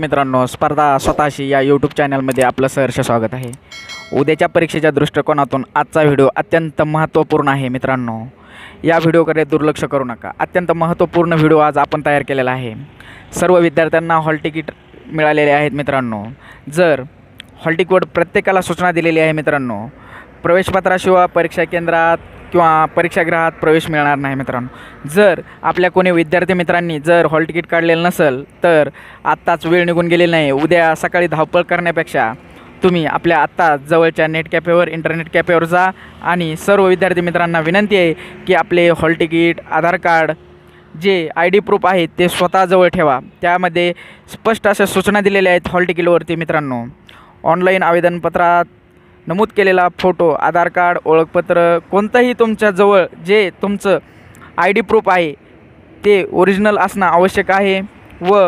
मित्रांनो स्पर्धा स्वतःशी या यूट्यूब चॅनलमध्ये आपलं सहर्ष स्वागत आहे उद्याच्या परीक्षेच्या दृष्टिकोनातून आजचा व्हिडिओ अत्यंत महत्त्वपूर्ण आहे मित्रांनो या व्हिडिओकडे दुर्लक्ष करू नका अत्यंत महत्त्वपूर्ण व्हिडिओ आज आपण तयार केलेला आहे सर्व विद्यार्थ्यांना हॉल तिकीट मिळालेले आहेत मित्रांनो जर हॉल तिकीट प्रत्येकाला सूचना दिलेली आहे मित्रांनो प्रवेशपत्राशिवाय परीक्षा केंद्रात किंवा परीक्षागृहात प्रवेश मिळणार नाही मित्रांनो जर आपल्या कोणी विद्यार्थी मित्रांनी जर हॉल तिकीट काढलेलं नसेल तर आत्ताच वेळ निघून गेलेली नाही उद्या सकाळी धावपळ करण्यापेक्षा तुम्ही आपल्या आत्ता जवळच्या नेट कॅफेवर इंटरनेट कॅफेवर जा आणि सर्व विद्यार्थी मित्रांना विनंती आहे की आपले हॉल तिकीट आधार कार्ड जे आय डी प्रूफ आहेत ते स्वतःजवळ ठेवा त्यामध्ये स्पष्ट अशा सूचना दिलेल्या आहेत हॉल तिकीटवरती मित्रांनो ऑनलाईन आवेदनपत्रात नमूद केलेला फोटो आधार कार्ड ओळखपत्र कोणतंही तुमच्याजवळ जे तुमचं आय डी प्रूफ आहे ते ओरिजिनल असणं आवश्यक आहे व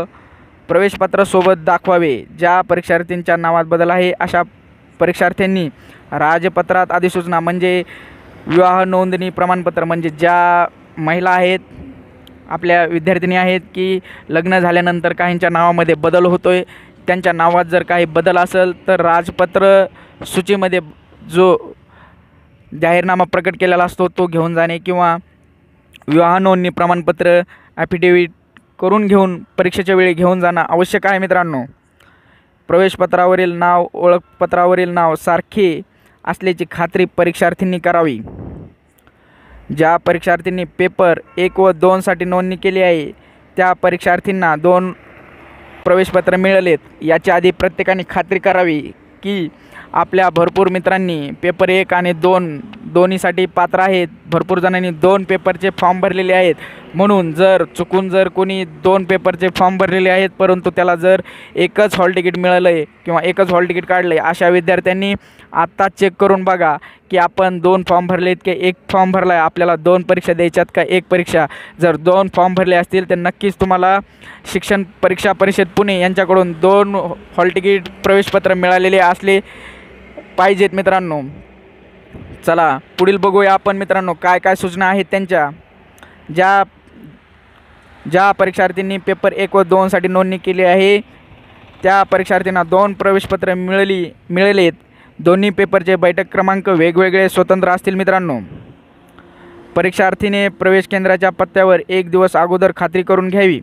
प्रवेशपत्रासोबत दाखवावे ज्या परीक्षार्थींच्या नावात बदल आहे अशा परीक्षार्थ्यांनी राजपत्रात अधिसूचना म्हणजे विवाह नोंदणी प्रमाणपत्र म्हणजे ज्या महिला आहेत आपल्या विद्यार्थिनी आहेत की लग्न झाल्यानंतर काहींच्या नावामध्ये बदल होतो आहे त्यांच्या नावात जर काही बदल असेल तर राजपत्र सूचीमध्ये जो जाहीरनामा प्रकट केलेला असतो तो घेऊन जाणे किंवा विवाह नोंदणी प्रमाणपत्र ॲफिडेविट करून घेऊन परीक्षेच्या वेळी घेऊन जाणं आवश्यक आहे मित्रांनो प्रवेशपत्रावरील नाव ओळखपत्रावरील नाव सारखे असल्याची खात्री परीक्षार्थींनी करावी ज्या परीक्षार्थींनी पेपर एक व दोनसाठी नोंदणी केली आहे त्या परीक्षार्थींना दोन प्रवेशपत्र मिळालेत याच्या आधी प्रत्येकाने खात्री करावी की आपल्या भरपूर मित्रांनी पेपर एक आणि दोन दोन्हीसाठी पात्र आहेत भरपूर जणांनी दोन पेपरचे फॉर्म भरलेले आहेत म्हणून जर चुकून जर कोणी दोन पेपरचे फॉर्म भरलेले आहेत परंतु त्याला जर एकच हॉल तिकीट मिळालं आहे किंवा एकच हॉल तिकीट काढलं आहे अशा विद्यार्थ्यांनी आत्ता चेक करून बघा की आपण दोन फॉर्म भरलेत की एक फॉर्म भरला आहे आपल्याला दोन परीक्षा द्यायच्यात का एक परीक्षा जर दोन फॉर्म भरले असतील तर नक्कीच तुम्हाला शिक्षण परीक्षा परिषद पुणे यांच्याकडून दोन हॉल तिकीट प्रवेशपत्र मिळालेले असले पाहिजेत मित्रांनो चला पुढील बघूया आपण मित्रांनो काय काय सूचना आहेत त्यांच्या ज्या ज्या परीक्षार्थींनी पेपर एक व दोनसाठी नोंदणी केली आहे त्या परीक्षार्थींना दोन प्रवेशपत्र मिळली मिळालेत दोन्ही पेपरचे बैठक क्रमांक वेगवेगळे स्वतंत्र असतील मित्रांनो परीक्षार्थीने प्रवेश केंद्राच्या पत्त्यावर एक दिवस अगोदर खात्री करून घ्यावी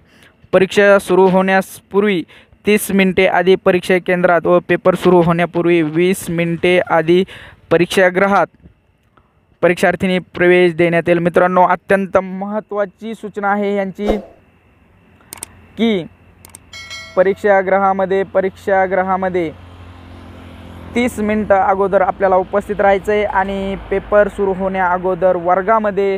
परीक्षा सुरू होण्यापूर्वी तीस मिनटे आधी परीक्षा केंद्रात व पेपर सुरू होण्यापूर्वी वीस मिनटे आधी परीक्षागृहात परीक्षार्थींनी प्रवेश देण्यात येईल मित्रांनो अत्यंत महत्त्वाची सूचना आहे यांची की परीक्षागृहामध्ये परीक्षागृहामध्ये तीस मिनटं अगोदर आपल्याला उपस्थित राहायचं आहे आणि पेपर सुरू होण्या अगोदर वर्गामध्ये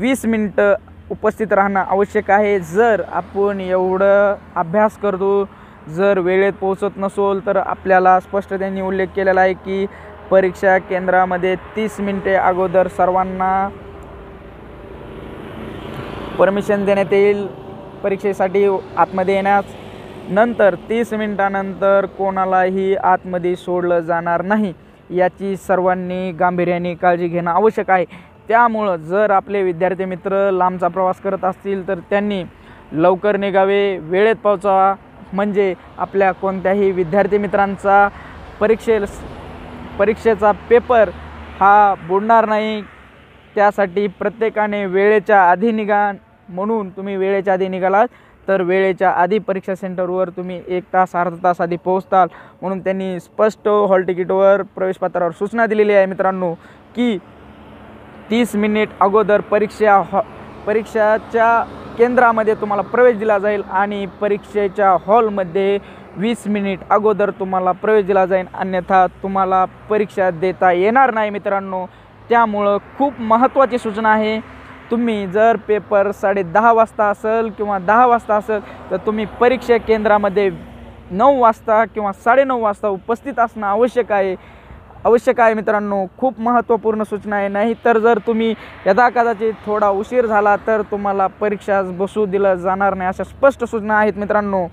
वीस मिनटं उपस्थित राहणं आवश्यक आहे जर आपण एवढं अभ्यास करतो जर वेळेत पोहोचत नसोल तर आपल्याला स्पष्ट त्यांनी उल्लेख केलेला आहे की परीक्षा केंद्रामध्ये तीस मिनटे अगोदर सर्वांना परमिशन देण्यात येईल परीक्षेसाठी आतमध्ये येण्यास नंतर तीस मिनटानंतर कोणालाही आतमध्ये सोडलं जाणार नाही याची सर्वांनी गांभीर्याने काळजी घेणं आवश्यक आहे त्यामुळं जर आपले विद्यार्थी मित्र लांबचा प्रवास करत असतील तर त्यांनी लवकर निघावे वेळेत पोहोचावा म्हणजे आपल्या कोणत्याही विद्यार्थी मित्रांचा परीक्षे परीक्षेचा पेपर हा बुडणार नाही त्यासाठी प्रत्येकाने वेळेच्या आधी निघा म्हणून तुम्ही वेळेच्या आधी निघालात तर वेळेच्या आधी परीक्षा सेंटरवर तुम्ही एक तास अर्धा तास आधी पोहोचताल म्हणून त्यांनी स्पष्ट हॉल तिकीटवर प्रवेशपत्रावर सूचना दिलेली आहे मित्रांनो की तीस मिनिट अगोदर परीक्षा हॉ परीक्षाच्या केंद्रामध्ये तुम्हाला प्रवेश दिला जाईल आणि परीक्षेच्या हॉलमध्ये वीस मिनिट अगोदर तुम्हाला प्रवेश दिला जाईल अन्यथा तुम्हाला परीक्षा देता येणार नाही मित्रांनो त्यामुळं खूप महत्त्वाची सूचना आहे तुम्ही जर पेपर साडे दहा वाजता असेल किंवा दहा वाजता असेल तर तुम्ही परीक्षा केंद्रामध्ये नऊ वाजता किंवा साडेनऊ वाजता उपस्थित असणं आवश्यक आहे आवश्यक आहे मित्रांनो खूप महत्त्वपूर्ण सूचना आहे नाही तर जर तुम्ही यदाकदाचित थोडा उशीर झाला तर तुम्हाला परीक्षा बसू दिलं जाणार नाही अशा स्पष्ट सूचना आहेत मित्रांनो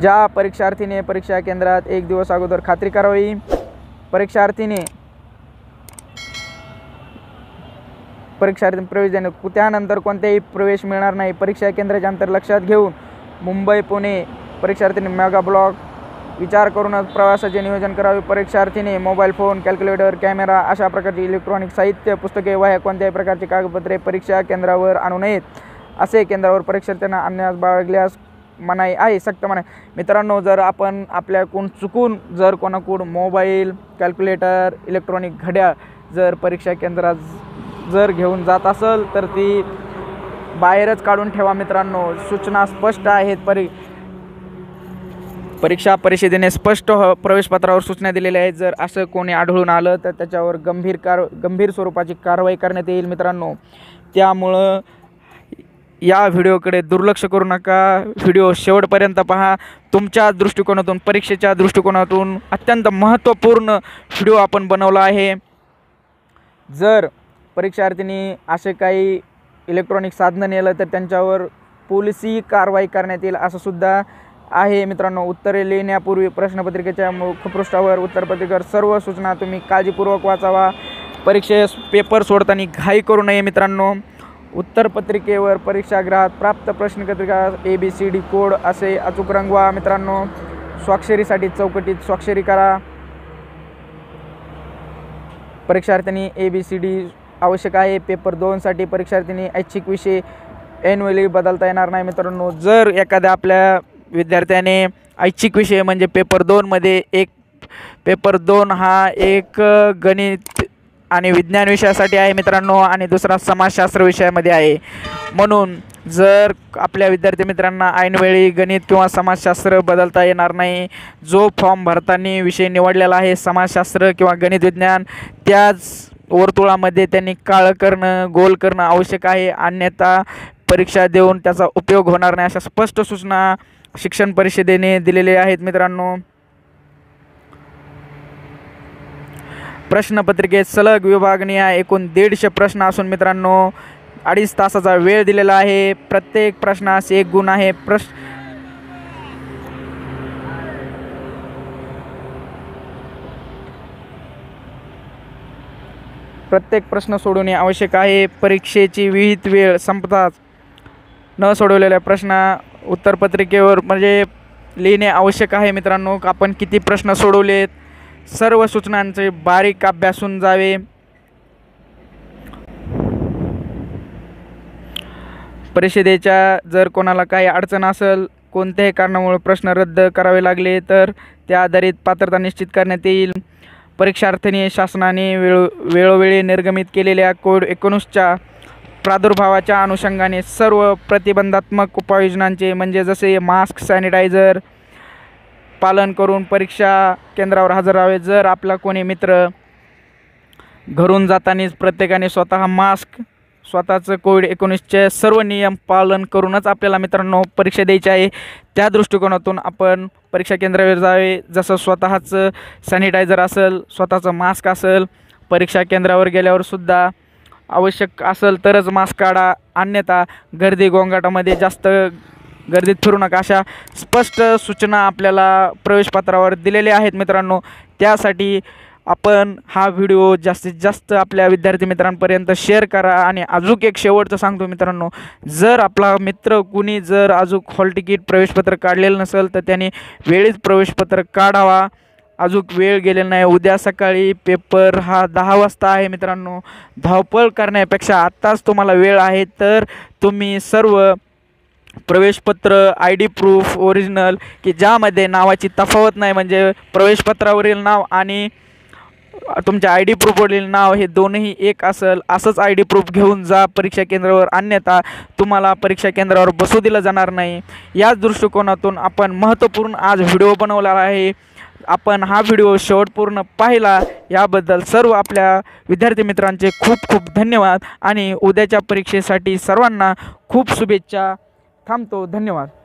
ज्या परीक्षार्थीने परीक्षा केंद्रात एक दिवस अगोदर खात्री करावी परीक्षार्थीने परीक्षार्थी प्रवेश देणे त्यानंतर कोणतेही प्रवेश मिळणार नाही परीक्षा केंद्राच्या अंतर लक्षात घेऊन मुंबई पुणे परीक्षार्थीने मेगा ब्लॉक विचार करूनच प्रवासाचे नियोजन करावे परीक्षार्थीने मोबाईल फोन कॅल्क्युलेटर कॅमेरा अशा प्रकारची इलेक्ट्रॉनिक साहित्य पुस्तके वह्या कोणत्याही प्रकारची कागदपत्रे परीक्षा केंद्रावर आणू नयेत असे केंद्रावर परीक्षार्थ्यांना आणण्यास बाळगल्यास मनाई आहे सक्त मनाई मित्रांनो जर आपण आपल्याकडून चुकून जर कोणाकडून मोबाईल कॅल्क्युलेटर इलेक्ट्रॉनिक घड्या जर परीक्षा केंद्रात जर घेऊन जात असेल तर ती बाहेरच काढून ठेवा मित्रांनो सूचना स्पष्ट आहेत परी परीक्षा परिषदेने स्पष्ट हो प्रवेशपत्रावर सूचना दिलेल्या आहेत जर असं कोणी आढळून आलं तर त्याच्यावर गंभीर कार गंभीर स्वरूपाची कारवाई करण्यात येईल मित्रांनो त्यामुळं या व्हिडिओकडे दुर्लक्ष करू नका व्हिडिओ शेवटपर्यंत पहा तुमच्या दृष्टिकोनातून परीक्षेच्या दृष्टिकोनातून अत्यंत महत्त्वपूर्ण व्हिडिओ आपण बनवला आहे जर परीक्षार्थींनी असे काही इलेक्ट्रॉनिक साधनं नेलं तर त्यांच्यावर पोलिसी कारवाई करण्यात येईल असंसुद्धा आहे मित्रांनो उत्तरे लिहिण्यापूर्वी प्रश्नपत्रिकेच्या मुखपृष्ठावर उत्तरपत्रिकेवर सर्व सूचना तुम्ही काळजीपूर्वक वाचावा परीक्षेस पेपर सोडताना घाई करू नये मित्रांनो उत्तरपत्रिकेवर परीक्षागृहात प्राप्त प्रश्नपत्रिका A B C D code असे अचूक रंगवा मित्रांनो स्वाक्षरीसाठी चौकटीत स्वाक्षरी करा परीक्षार्थींनी ए बी सी डी आवश्यक आहे पेपर दोनसाठी परीक्षार्थींनी ऐच्छिक विषय ॲन्युअली बदलता येणार नाही मित्रांनो जर एखाद्या आपल्या विद्यार्थ्याने ऐच्छिक विषय म्हणजे पेपर दोनमध्ये एक पेपर दोन हा एक गणित आणि विज्ञान विषयासाठी आहे मित्रांनो आणि दुसरा समाजशास्त्र विषयामध्ये आहे म्हणून जर आपल्या विद्यार्थी मित्रांना ऐनवेळी गणित किंवा समाजशास्त्र बदलता येणार नाही जो फॉर्म भरताना विषय निवडलेला आहे समाजशास्त्र किंवा गणित विज्ञान त्याच वर्तुळामध्ये त्यांनी काळं करणं गोल करणं आवश्यक आहे अन्यथा परीक्षा देऊन त्याचा उपयोग होणार नाही अशा स्पष्ट सूचना शिक्षण परिषदेने दिलेल्या आहेत मित्रांनो प्रश्नपत्रिकेत सलग विभागणी एकूण दीडशे प्रश्न असून मित्रांनो अडीच तासाचा वेळ दिलेला आहे प्रत्येक प्रश्नास एक गुण आहे प्रश प्रत्येक प्रश्न सोडवणे आवश्यक आहे परीक्षेची विहित वेळ संपताच न सोडवलेल्या प्रश्न उत्तरपत्रिकेवर म्हणजे लिहिणे आवश्यक आहे मित्रांनो आपण किती प्रश्न सोडवलेत सर्व सूचनांचे बारीक अभ्यासून जावे परिषदेच्या जर कोणाला काही अडचण असेल कोणत्याही कारणामुळे प्रश्न रद्द करावे लागले तर त्या आधारित पात्रता निश्चित करण्यात येईल परीक्षार्थीने शासनाने वेळो वेळोवेळी निर्गमित केलेल्या कोविड एकोणीसच्या प्रादुर्भावाच्या अनुषंगाने सर्व प्रतिबंधात्मक उपाययोजनांचे म्हणजे जसे मास्क सॅनिटायझर पालन करून परीक्षा केंद्रावर हजर राहावे जर आपला कोणी मित्र घरून जाताना प्रत्येकाने स्वतः मास्क स्वतःचं कोविड एकोणीसचे सर्व नियम पालन करूनच आपल्याला मित्रांनो परीक्षा द्यायची आहे त्या दृष्टिकोनातून आपण परीक्षा केंद्रावर जावे जसं स्वतःचं सॅनिटायझर असेल स्वतःचं मास्क असेल परीक्षा केंद्रावर गेल्यावरसुद्धा आवश्यक असेल तरच मास्क काढा अन्यथा गर्दी गोंगाटामध्ये जास्त गर्दीत फिरू नका अशा स्पष्ट सूचना आपल्याला प्रवेशपत्रावर दिलेल्या आहेत मित्रांनो त्यासाठी आपण हा व्हिडिओ जास्तीत जास्त आपल्या विद्यार्थी मित्रांपर्यंत शेअर करा आणि अजूक एक शेवटचं सांगतो मित्रांनो जर आपला मित्र कुणी जर अजूक हॉल तिकीट प्रवेशपत्र काढलेलं नसेल तर त्याने वेळीच प्रवेशपत्र काढावा अजूक वेळ गेलेला नाही उद्या सकाळी पेपर हा दहा वाजता आहे मित्रांनो धावपळ करण्यापेक्षा आत्ताच तुम्हाला वेळ आहे तर तुम्ही सर्व प्रवेशपत्र आय डी प्रूफ ओरिजिनल की ज्यामध्ये नावाची तफावत नाही म्हणजे प्रवेशपत्रावरील नाव आणि तुमच्या आय डी प्रूफवरील नाव हे दोन्ही एक असेल असंच आय डी प्रूफ घेऊन जा परीक्षा केंद्रावर अन्यथा तुम्हाला परीक्षा केंद्रावर बसू दिलं जाणार नाही याच दृष्टिकोनातून आपण महत्त्वपूर्ण आज व्हिडिओ बनवला आहे आपण हा व्हिडिओ शेवटपूर्ण पाहिला याबद्दल सर्व आपल्या विद्यार्थी मित्रांचे खूप खूप धन्यवाद आणि उद्याच्या परीक्षेसाठी सर्वांना खूप शुभेच्छा थांबतो धन्यवाद